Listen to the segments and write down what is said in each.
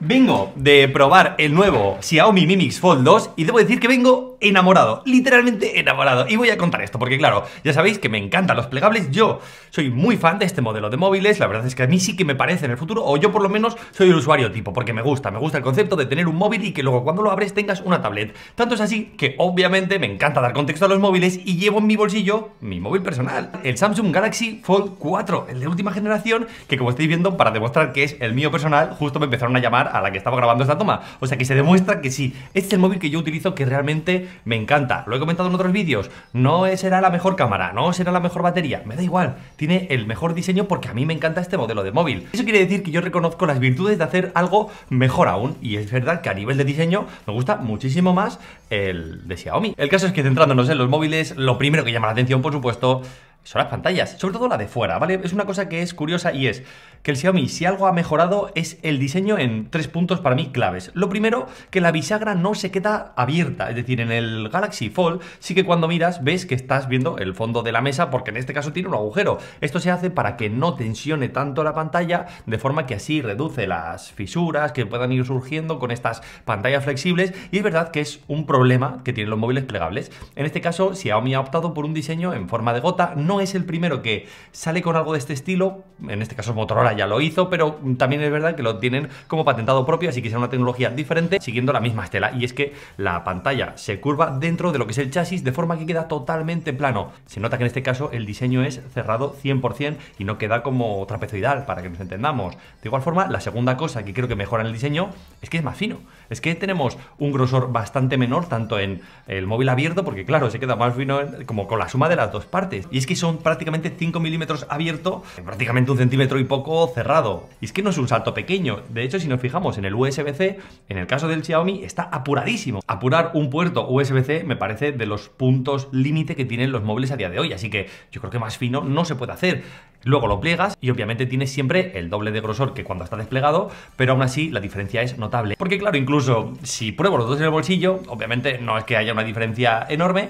Vengo de probar el nuevo Xiaomi Mi Fold 2 y debo decir que vengo enamorado, literalmente enamorado. Y voy a contar esto, porque claro, ya sabéis que me encantan los plegables. Yo soy muy fan de este modelo de móviles, la verdad es que a mí sí que me parece en el futuro, o yo por lo menos soy el usuario tipo, porque me gusta, me gusta el concepto de tener un móvil y que luego cuando lo abres tengas una tablet. Tanto es así que obviamente me encanta dar contexto a los móviles y llevo en mi bolsillo mi móvil personal, el Samsung Galaxy Fold 4, el de última generación, que como estáis viendo, para demostrar que es el mío personal, justo me empezaron a llamar a la que estaba grabando esta toma. O sea que se demuestra que sí, este es el móvil que yo utilizo que realmente me encanta. Lo he comentado en otros vídeos, no será la mejor cámara, no será la mejor batería, me da igual. Tiene el mejor diseño porque a mí me encanta este modelo de móvil. Eso quiere decir que yo reconozco las virtudes de hacer algo mejor aún y es verdad que a nivel de diseño me gusta muchísimo más el de Xiaomi. El caso es que centrándonos en los móviles, lo primero que llama la atención, por supuesto, son las pantallas, sobre todo la de fuera, ¿vale? Es una cosa que es curiosa y es que el Xiaomi, si algo ha mejorado, es el diseño en tres puntos para mí claves. Lo primero, que la bisagra no se queda abierta, es decir, en el Galaxy Fold sí que cuando miras ves que estás viendo el fondo de la mesa porque en este caso tiene un agujero. Esto se hace para que no tensione tanto la pantalla, de forma que así reduce las fisuras que puedan ir surgiendo con estas pantallas flexibles y es verdad que es un problema que tienen los móviles plegables. En este caso, Xiaomi ha optado por un diseño en forma de gota, no es el primero que sale con algo de este estilo, en este caso Motorola ya lo hizo, pero también es verdad que lo tienen como patentado propio, así que será una tecnología diferente siguiendo la misma estela, y es que la pantalla se curva dentro de lo que es el chasis de forma que queda totalmente plano. Se nota que en este caso el diseño es cerrado 100% y no queda como trapezoidal, para que nos entendamos. De igual forma, la segunda cosa que creo que mejora en el diseño es que es más fino, es que tenemos un grosor bastante menor tanto en el móvil abierto, porque claro, se queda más fino como con la suma de las dos partes, y es que son prácticamente 5 milímetros abierto, prácticamente un centímetro y poco cerrado. Y es que no es un salto pequeño. De hecho, si nos fijamos en el USB-C, en el caso del Xiaomi, está apuradísimo. Apurar un puerto USB-C me parece de los puntos límite que tienen los móviles a día de hoy. Así que yo creo que más fino no se puede hacer. Luego lo pliegas y obviamente tienes siempre el doble de grosor que cuando está desplegado, pero aún así la diferencia es notable. Porque claro, incluso si pruebo los dos en el bolsillo, obviamente no es que haya una diferencia enorme,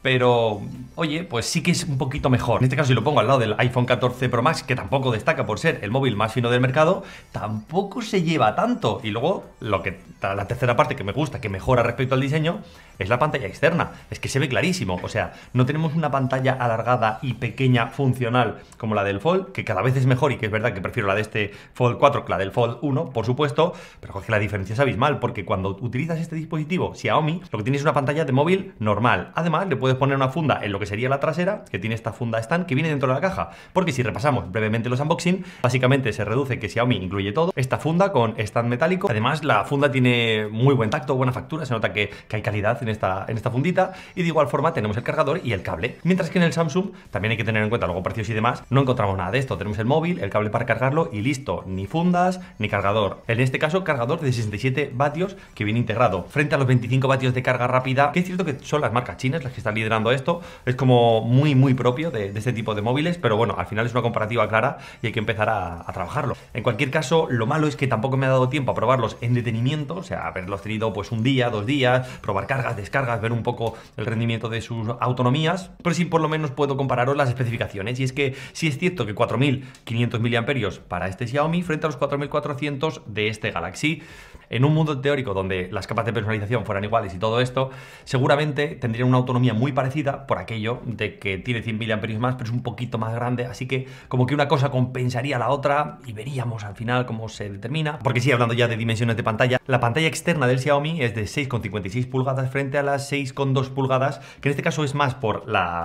pero, oye, pues sí que es un poquito mejor. En este caso, si lo pongo al lado del iPhone 14 Pro Max, que tampoco destaca por ser el móvil más fino del mercado, tampoco se lleva tanto. Y luego, lo que, la tercera parte que me gusta, que mejora respecto al diseño, es la pantalla externa. Es que se ve clarísimo. O sea, no tenemos una pantalla alargada y pequeña funcional como la del Fold, que cada vez es mejor y que es verdad que prefiero la de este Fold 4 que la del Fold 1, por supuesto, pero es la diferencia es abismal, porque cuando utilizas este dispositivo Xiaomi, lo que tienes es una pantalla de móvil normal. Además, le puedes puedes poner una funda en lo que sería la trasera, que tiene esta funda stand que viene dentro de la caja. Porque si repasamos brevemente los unboxing, básicamente se reduce que Xiaomi incluye todo. Esta funda con stand metálico. Además, la funda tiene muy buen tacto, buena factura. Se nota que, hay calidad en esta, en esta fundita. Y de igual forma tenemos el cargador y el cable. Mientras que en el Samsung, también hay que tener en cuenta luego precios y demás, no encontramos nada de esto. Tenemos el móvil, el cable para cargarlo y listo. Ni fundas, ni cargador. En este caso, cargador de 67 vatios que viene integrado. Frente a los 25 vatios de carga rápida, que es cierto que son las marcas chinas las que están liderando esto. Es como muy, muy propio de, este tipo de móviles, pero bueno, al final es una comparativa clara y hay que empezar a, trabajarlo. En cualquier caso, lo malo es que tampoco me ha dado tiempo a probarlos en detenimiento, o sea, haberlos tenido pues un día, dos días, probar cargas, descargas, ver un poco el rendimiento de sus autonomías, pero sí por lo menos puedo compararos las especificaciones. Y es que si es cierto que 4.500 mAh para este Xiaomi frente a los 4.400 de este Galaxy, en un mundo teórico donde las capas de personalización fueran iguales y todo esto, seguramente tendrían una autonomía muy parecida por aquello de que tiene 100 mil amperios más, pero es un poquito más grande, así que como que una cosa compensaría la otra y veríamos al final cómo se determina. Porque si hablando ya de dimensiones de pantalla, la pantalla externa del Xiaomi es de 6,56 pulgadas frente a las 6,2 pulgadas, que en este caso es más por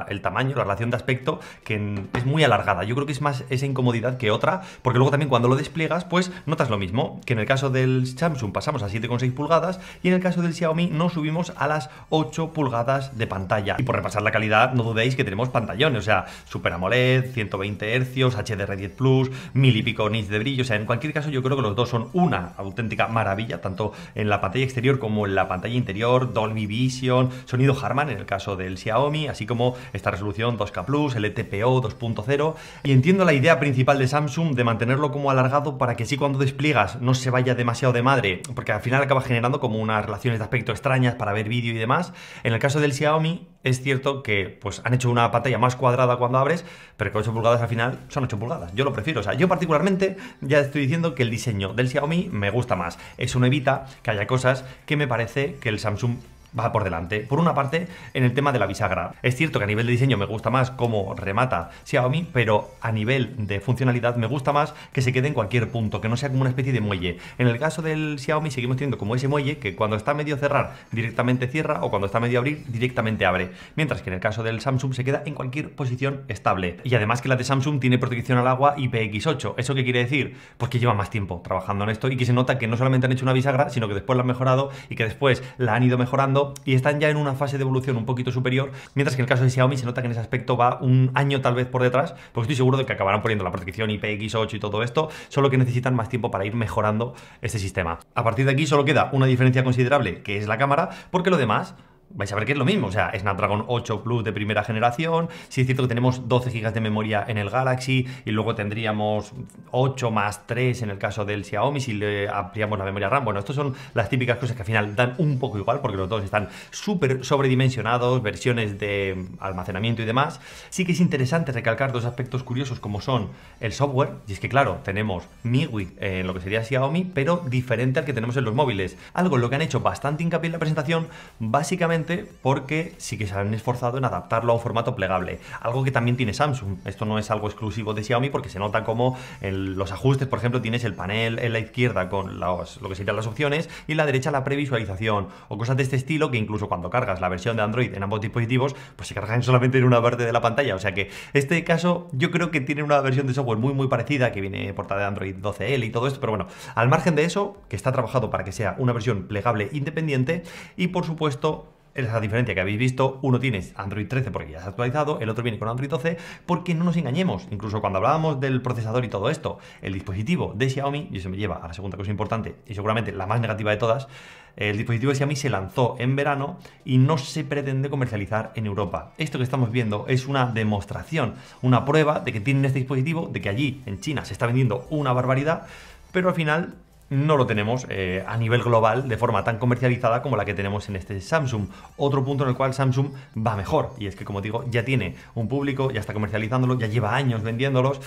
el tamaño, la relación de aspecto, que es muy alargada. Yo creo que es más esa incomodidad que otra, porque luego también cuando lo despliegas, pues notas lo mismo, que en el caso del Samsung pasamos a 7,6 pulgadas y en el caso del Xiaomi no subimos a las 8 pulgadas de pantalla. Y por repasar la calidad, no dudéis que tenemos pantallones, o sea, Super AMOLED, 120 Hz, HDR10 Plus, mil y pico nits de brillo. O sea, en cualquier caso, yo creo que los dos son una auténtica maravilla, tanto en la pantalla exterior como en la pantalla interior, Dolby Vision, sonido Harman en el caso del Xiaomi, así como esta resolución 2K Plus, LTPO e 2.0. Y entiendo la idea principal de Samsung de mantenerlo como alargado para que sí cuando despliegas no se vaya demasiado de madre, porque al final acaba generando como unas relaciones de aspecto extrañas para ver vídeo y demás. En el caso del Xiaomi, es cierto que pues, han hecho una pantalla más cuadrada cuando abres, pero que 8 pulgadas al final son 8 pulgadas. Yo lo prefiero. O sea, yo particularmente ya estoy diciendo que el diseño del Xiaomi me gusta más. Eso no evita que haya cosas que me parece que el Samsung va por delante. Por una parte, en el tema de la bisagra. Es cierto que a nivel de diseño me gusta más cómo remata Xiaomi, pero a nivel de funcionalidad me gusta más que se quede en cualquier punto, que no sea como una especie de muelle. En el caso del Xiaomi seguimos teniendo como ese muelle que cuando está medio cerrar directamente cierra o cuando está medio abrir directamente abre. Mientras que en el caso del Samsung se queda en cualquier posición estable. Y además que la de Samsung tiene protección al agua IPX8. ¿Eso qué quiere decir? Pues que lleva más tiempo trabajando en esto y que se nota que no solamente han hecho una bisagra, sino que después la han mejorado y que después la han ido mejorando y están ya en una fase de evolución un poquito superior, mientras que en el caso de Xiaomi se nota que en ese aspecto va un año tal vez por detrás, porque estoy seguro de que acabarán poniendo la protección IPX8 y todo esto, solo que necesitan más tiempo para ir mejorando este sistema. A partir de aquí solo queda una diferencia considerable, que es la cámara, porque lo demás vais a ver que es lo mismo. O sea, es Snapdragon 8 Plus de primera generación. si es cierto que tenemos 12 GB de memoria en el Galaxy y luego tendríamos 8 más 3 en el caso del Xiaomi si le ampliamos la memoria RAM. Bueno, estas son las típicas cosas que al final dan un poco igual porque los dos están súper sobredimensionados, versiones de almacenamiento y demás. Sí que es interesante recalcar dos aspectos curiosos como son el software. Y es que, claro, tenemos MIUI en lo que sería Xiaomi, pero diferente al que tenemos en los móviles. Algo en lo que han hecho bastante hincapié en la presentación, básicamente porque sí que se han esforzado en adaptarlo a un formato plegable. Algo que también tiene Samsung. Esto no es algo exclusivo de Xiaomi porque se nota como en los ajustes, por ejemplo, tienes el panel en la izquierda con lo que serían las opciones y en la derecha la previsualización o cosas de este estilo que incluso cuando cargas la versión de Android en ambos dispositivos, pues se cargan solamente en una parte de la pantalla. O sea que este caso yo creo que tiene una versión de software muy muy parecida que viene portada de Android 12L y todo esto, pero bueno, al margen de eso, que está trabajado para que sea una versión plegable independiente y por supuesto es la diferencia que habéis visto. Uno tiene Android 13 porque ya se ha actualizado, el otro viene con Android 12 porque no nos engañemos. Incluso cuando hablábamos del procesador y todo esto, el dispositivo de Xiaomi, y eso me lleva a la segunda cosa importante y seguramente la más negativa de todas, el dispositivo de Xiaomi se lanzó en verano y no se pretende comercializar en Europa. Esto que estamos viendo es una demostración, una prueba de que tienen este dispositivo, de que allí en China se está vendiendo una barbaridad, pero al final no lo tenemos eh, a nivel global de forma tan comercializada como la que tenemos en este Samsung. Otro punto en el cual Samsung va mejor, y es que como digo, ya tiene un público, ya está comercializándolo, ya lleva años vendiéndolos.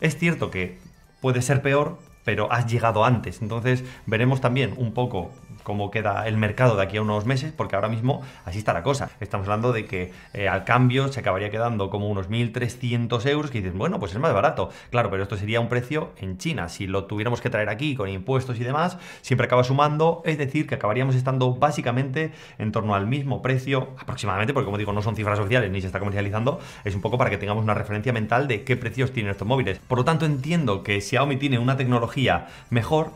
Es cierto que puede ser peor, pero has llegado antes. Entonces veremos también un poco cómo queda el mercado de aquí a unos meses, porque ahora mismo así está la cosa. Estamos hablando de que eh, al cambio se acabaría quedando como unos 1.300 euros, que dices, bueno, pues es más barato. Claro, pero esto sería un precio en China. Si lo tuviéramos que traer aquí con impuestos y demás, siempre acaba sumando, es decir, que acabaríamos estando básicamente en torno al mismo precio aproximadamente, porque como digo, no son cifras oficiales ni se está comercializando, es un poco para que tengamos una referencia mental de qué precios tienen estos móviles. Por lo tanto, entiendo que Xiaomi tiene una tecnología mejor,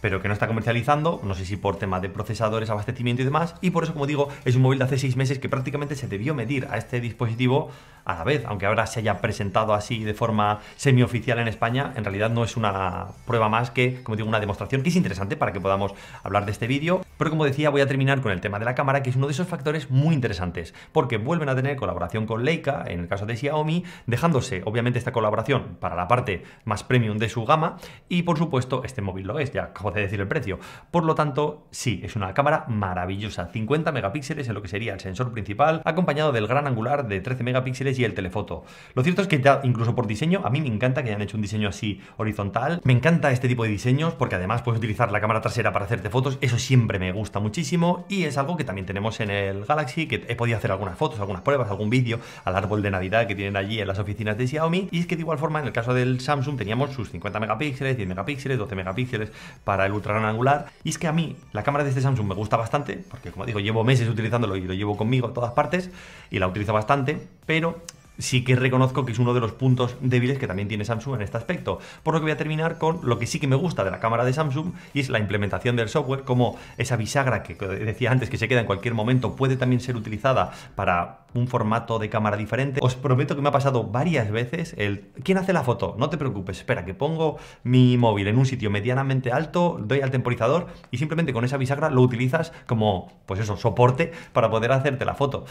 pero que no está comercializando, no sé si por tema de procesadores, abastecimiento y demás, y por eso, como digo, es un móvil de hace seis meses que prácticamente se debió medir a este dispositivo a la vez. Aunque ahora se haya presentado así de forma semioficial en España, en realidad no es una prueba más que, como digo, una demostración que es interesante para que podamos hablar de este vídeo. Pero como decía, voy a terminar con el tema de la cámara, que es uno de esos factores muy interesantes, porque vuelven a tener colaboración con Leica, en el caso de Xiaomi, dejándose obviamente esta colaboración para la parte más premium de su gama y por supuesto este móvil lo es, ya acabo de decir el precio. Por lo tanto, sí, es una cámara maravillosa, 50 megapíxeles en lo que sería el sensor principal, acompañado del gran angular de 13 megapíxeles y el telefoto. Lo cierto es que ya incluso por diseño, a mí me encanta que hayan hecho un diseño así horizontal. Me encanta este tipo de diseños porque además puedes utilizar la cámara trasera para hacerte fotos. Eso siempre me gusta muchísimo y es algo que también tenemos en el Galaxy, que he podido hacer algunas fotos, algunas pruebas, algún vídeo al árbol de Navidad que tienen allí en las oficinas de Xiaomi. Y es que de igual forma en el caso del Samsung teníamos sus 50 megapíxeles, 10 megapíxeles, 12 megapíxeles para el ultra angular. Y es que a mí la cámara de este Samsung me gusta bastante porque como digo llevo meses utilizándolo y lo llevo conmigo a todas partes y la utilizo bastante pero sí que reconozco que es uno de los puntos débiles que también tiene Samsung en este aspecto. Por lo que voy a terminar con lo que sí que me gusta de la cámara de Samsung y es la implementación del software, como esa bisagra que decía antes que se queda en cualquier momento puede también ser utilizada para un formato de cámara diferente. Os prometo que me ha pasado varias veces el ¿quién hace la foto? No te preocupes, espera que pongo mi móvil en un sitio medianamente alto, doy al temporizador y simplemente con esa bisagra lo utilizas como pues eso, soporte para poder hacerte la foto.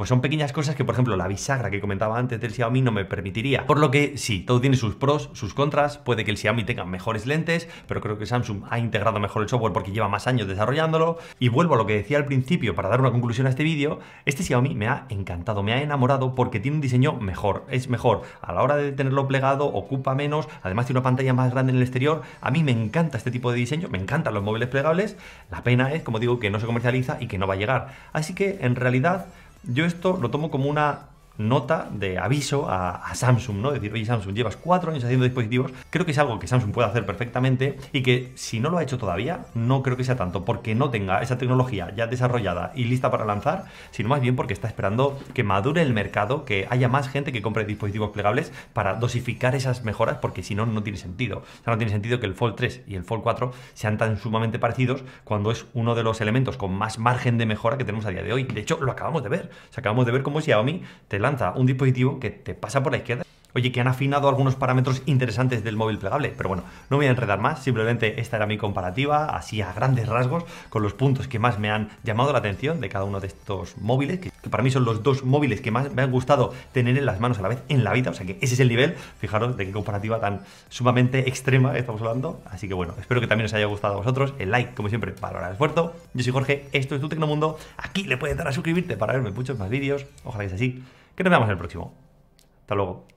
Pues son pequeñas cosas que, por ejemplo, la bisagra que comentaba antes del Xiaomi no me permitiría. Por lo que sí, todo tiene sus pros, sus contras. Puede que el Xiaomi tenga mejores lentes, pero creo que Samsung ha integrado mejor el software porque lleva más años desarrollándolo. Y vuelvo a lo que decía al principio para dar una conclusión a este vídeo. Este Xiaomi me ha encantado, me ha enamorado porque tiene un diseño mejor. Es mejor a la hora de tenerlo plegado, ocupa menos, además tiene una pantalla más grande en el exterior. A mí me encanta este tipo de diseño, me encantan los móviles plegables. La pena es, como digo, que no se comercializa y que no va a llegar. Así que, en realidad, yo esto lo tomo como una nota de aviso a, Samsung, ¿no? Decir, oye Samsung, llevas cuatro años haciendo dispositivos, creo que es algo que Samsung puede hacer perfectamente y que si no lo ha hecho todavía, no creo que sea tanto porque no tenga esa tecnología ya desarrollada y lista para lanzar, sino más bien porque está esperando que madure el mercado, que haya más gente que compre dispositivos plegables para dosificar esas mejoras, porque si no, no tiene sentido. O sea, no tiene sentido que el Fold 3 y el Fold 4 sean tan sumamente parecidos cuando es uno de los elementos con más margen de mejora que tenemos a día de hoy. De hecho, lo acabamos de ver. O acabamos de ver cómo Xiaomi te lanza un dispositivo que te pasa por la izquierda. Oye, que han afinado algunos parámetros interesantes del móvil plegable, pero bueno, no voy a enredar más, simplemente esta era mi comparativa, así a grandes rasgos, con los puntos que más me han llamado la atención de cada uno de estos móviles, que, para mí son los dos móviles que más me han gustado tener en las manos a la vez en la vida, o sea que ese es el nivel, fijaros de qué comparativa tan sumamente extrema estamos hablando, así que bueno, espero que también os haya gustado a vosotros, el like, como siempre, para el esfuerzo, yo soy Jorge, esto es Tu Tecnomundo, aquí le puedes dar a suscribirte para verme muchos más vídeos, ojalá que sea así, que nos veamos en el próximo. Hasta luego.